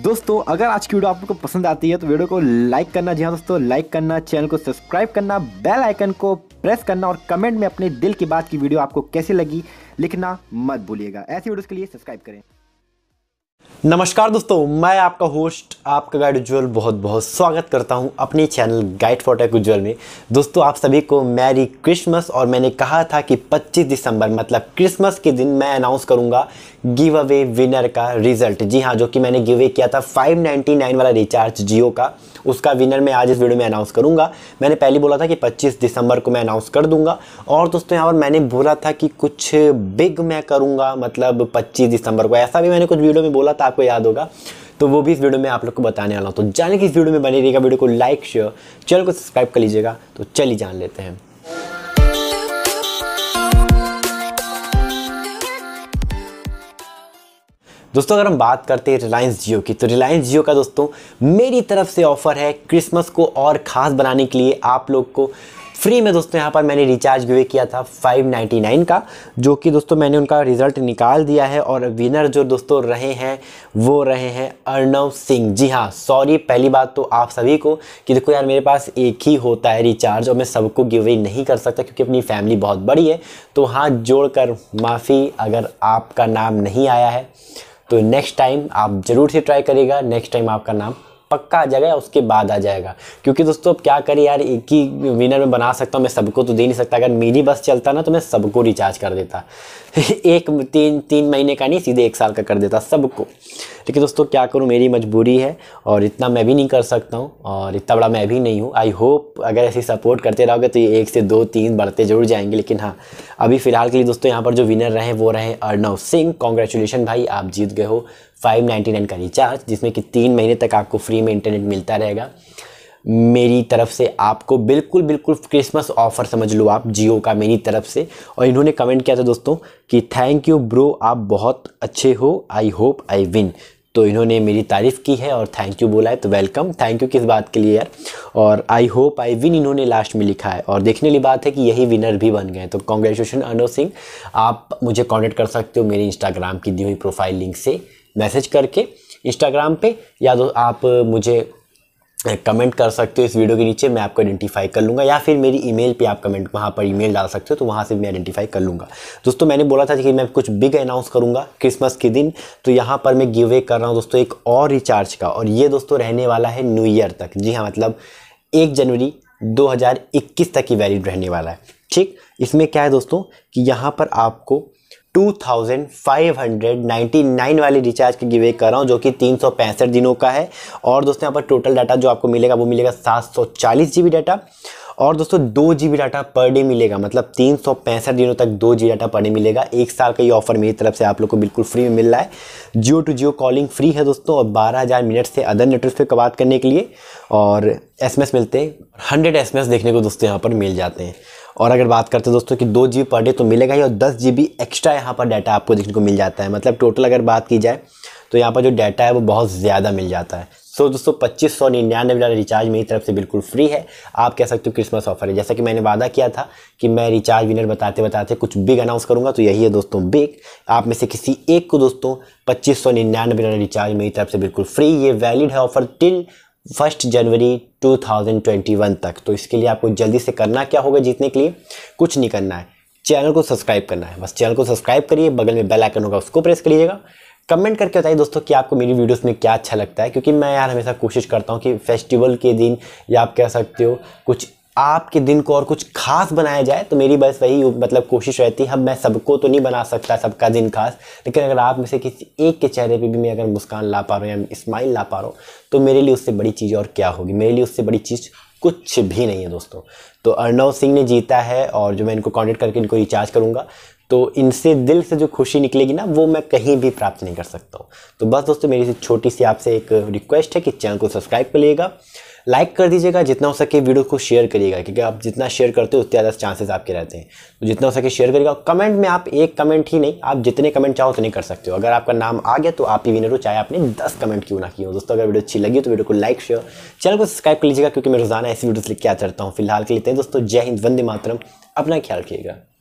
दोस्तों अगर आज की वीडियो आपको पसंद आती है तो वीडियो को लाइक करना जी हाँ दोस्तों लाइक करना चैनल को सब्सक्राइब करना बेल आइकन को प्रेस करना और कमेंट में अपने दिल की बात की वीडियो आपको कैसी लगी लिखना मत भूलिएगा ऐसी वीडियोस के लिए सब्सक्राइब करें नमस्कार दोस्तों मैं आपका होस्ट आपका गाइड उज्ज्वल बहुत बहुत स्वागत करता हूं अपने channel guide for tech Ujjwal में दोस्तों आप सभी को मैरी क्रिसमस और मैंने कहा था कि 25 दिसंबर मतलब क्रिसमस के दिन मैं अनाउंस करूंगा गिव अवे विनर का रिजल्ट जी हाँ जो कि मैंने गिव अवे किया था 599 वाला रिचार्ज जियो का उसका विनर मैं आज इस वीडियो में अनाउंस करूंगा मैंने पहले बोला था कि 25 दिसंबर को मैं अनाउंस कर दूंगा और दोस्तों यहाँ पर मैंने बोला था कि कुछ बिग मैं करूँगा मतलब 25 दिसंबर को ऐसा भी मैंने कुछ वीडियो में बोला था आपको याद होगा तो वो भी इस वीडियो में आप लोग को बताने वाला हूँ तो जाने की इस वीडियो में बने रहिएगा वीडियो को लाइक शेयर चैनल को सब्सक्राइब कर लीजिएगा तो चलिए जान लेते हैं दोस्तों अगर हम बात करते हैं रिलायंस जियो की तो रिलायंस जियो का दोस्तों मेरी तरफ से ऑफ़र है क्रिसमस को और ख़ास बनाने के लिए आप लोग को फ्री में दोस्तों यहाँ पर मैंने रिचार्ज गिवे किया था 599 का जो कि दोस्तों मैंने उनका रिजल्ट निकाल दिया है और विनर जो दोस्तों रहे हैं वो रहे हैं अर्णव सिंह जी हाँ सॉरी पहली बात तो आप सभी को कि देखो यार मेरे पास एक ही होता है रिचार्ज और मैं सबको गिवे नहीं कर सकता क्योंकि अपनी फैमिली बहुत बड़ी है तो हाथ जोड़कर माफ़ी अगर आपका नाम नहीं आया है तो नेक्स्ट टाइम आप ज़रूर से ट्राई करेगा नेक्स्ट टाइम आपका नाम पक्का आ जाएगा या उसके बाद आ जाएगा क्योंकि दोस्तों अब क्या करें यार एक ही विनर में बना सकता हूँ मैं सबको तो दे नहीं सकता अगर मेरी बस चलता ना तो मैं सबको रिचार्ज कर देता एक तीन तीन महीने का नहीं सीधे एक साल का कर देता सबको लेकिन दोस्तों क्या करूँ मेरी मजबूरी है और इतना मैं भी नहीं कर सकता हूँ और इतना बड़ा मैं भी नहीं हूँ आई होप अगर ऐसे सपोर्ट करते रहोगे तो ये एक से दो तीन बढ़ते जरूर जाएंगे लेकिन हाँ अभी फ़िलहाल के लिए दोस्तों यहाँ पर जो विनर रहे वो रहे अर्नव सिंह कॉन्ग्रेचुलेशन भाई आप जीत गए हो 599 का रिचार्ज जिसमें कि तीन महीने तक आपको फ्री में इंटरनेट मिलता रहेगा मेरी तरफ से आपको बिल्कुल बिल्कुल क्रिसमस ऑफर समझ लो आप जियो का मेरी तरफ से और इन्होंने कमेंट किया था दोस्तों कि थैंक यू ब्रो आप बहुत अच्छे हो आई होप आई विन तो इन्होंने मेरी तारीफ़ की है और थैंक यू बोला है तो वेलकम थैंक यू किस बात के लिए यार और आई होप आई विन इन्होंने लास्ट में लिखा है और देखने वाली बात है कि यही विनर भी बन गए तो कॉन्ग्रेचुलेशन अनु सिंह आप मुझे कॉन्टेक्ट कर सकते हो मेरे इंस्टाग्राम की दी हुई प्रोफाइल लिंक से मैसेज करके इंस्टाग्राम पे या तो आप मुझे कमेंट कर सकते हो इस वीडियो के नीचे मैं आपको आइडेंटिफाई कर लूँगा या फिर मेरी ईमेल पे आप कमेंट वहाँ पर ईमेल डाल सकते हो तो वहाँ से मैं आइडेंटिफाई कर लूँगा दोस्तों मैंने बोला था कि मैं कुछ बिग अनाउंस करूँगा क्रिसमस के दिन तो यहाँ पर मैं गिव अवे कर रहा हूँ दोस्तों एक और रिचार्ज का और ये दोस्तों रहने वाला है न्यू ईयर तक जी हाँ मतलब एक जनवरी दो तक ही वैलिड रहने वाला है ठीक इसमें क्या है दोस्तों कि यहाँ पर आपको 2599 वाले रिचार्ज की गिवे कर रहा हूँ जो कि तीन दिनों का है और दोस्तों यहाँ पर टोटल डाटा जो आपको मिलेगा वो मिलेगा सात सौ डाटा और दोस्तों दो जी डाटा पर डे मिलेगा मतलब तीन दिनों तक दो जी डाटा पर डे मिलेगा एक साल का ये ऑफर मेरी तरफ से आप लोग को बिल्कुल फ्री में मिल रहा है Jio to Jio calling free है दोस्तों और बारह हज़ार मिनट से अदर नेटवर्क पे बात करने के लिए और एसएमएस मिलते हैं हंड्रेड एसएमएस देखने को दोस्तों यहाँ पर मिल जाते हैं और अगर बात करते हैं दोस्तों कि दो जी पर डे तो मिलेगा ही और दस जी बी एक्स्ट्रा यहाँ पर डाटा आपको देखने को मिल जाता है मतलब टोटल अगर बात की जाए तो यहाँ पर जो डाटा है वो बहुत ज़्यादा मिल जाता है सो so, दोस्तों पच्चीस सौ निन्यानवे वाला रिचार्ज मेरी तरफ से बिल्कुल फ्री है आप कह सकते हो क्रिसमस ऑफर है जैसा कि मैंने वादा किया था कि मैं रिचार्ज विनर बताते बताते कुछ बिग अनाउंस करूंगा तो यही है दोस्तों बिग आप में से किसी एक को दोस्तों पच्चीस सौ निन्यानवे वाला रिचार्ज मेरी तरफ से बिल्कुल फ्री ये वैलिड है ऑफर टिल फर्स्ट जनवरी 2021 तक तो इसके लिए आपको जल्दी से करना क्या होगा जीतने के लिए कुछ नहीं करना है चैनल को सब्सक्राइब करना है बस चैनल को सब्सक्राइब करिए बगल में बेल आइकन होगा उसको प्रेस करिएगा कमेंट करके बताइए दोस्तों कि आपको मेरी वीडियोस में क्या अच्छा लगता है क्योंकि मैं यार हमेशा कोशिश करता हूँ कि फेस्टिवल के दिन या आप कह सकते हो कुछ आपके दिन को और कुछ खास बनाया जाए तो मेरी बस वही मतलब कोशिश रहती है अब मैं सबको तो नहीं बना सकता सबका दिन खास लेकिन अगर आप में से किसी एक के चेहरे पे भी मैं अगर मुस्कान ला पा रहा हूँ या स्माइल ला पा रहा हूँ तो मेरे लिए उससे बड़ी चीज़ और क्या होगी मेरे लिए उससे बड़ी चीज़ कुछ भी नहीं है दोस्तों तो अर्नव सिंह ने जीता है और जो मैं इनको कॉन्टेक्ट करके इनको रिचार्ज करूँगा तो इनसे दिल से जो खुशी निकलेगी ना वो मैं कहीं भी प्राप्त नहीं कर सकता हूँ तो बस दोस्तों मेरी छोटी सी आपसे एक रिक्वेस्ट है कि चैनल को सब्सक्राइब कर लीजिएगा लाइक कर दीजिएगा जितना हो सके वीडियो को शेयर करिएगा क्योंकि आप जितना शेयर करते हो उतने ज़्यादा चांसेस आपके रहते हैं तो जितना हो सके शेयर करिएगा कमेंट में आप एक कमेंट ही नहीं आप जितने कमेंट चाहो उतने तो कर सकते हो अगर आपका नाम आ गया तो आप ही विनर हो चाहे आपने दस कमेंट क्यों ना किए हो दोस्तों अगर वीडियो अच्छी लगी तो वीडियो को लाइक शेयर चैनल को सब्सक्राइब कर लीजिएगा क्योंकि मैं रोजाना ऐसी लिख के आ चलता हूँ फिलहाल के लिए दोस्तों जय हिंद वंदे मातरम अपना ख्याल रखिएगा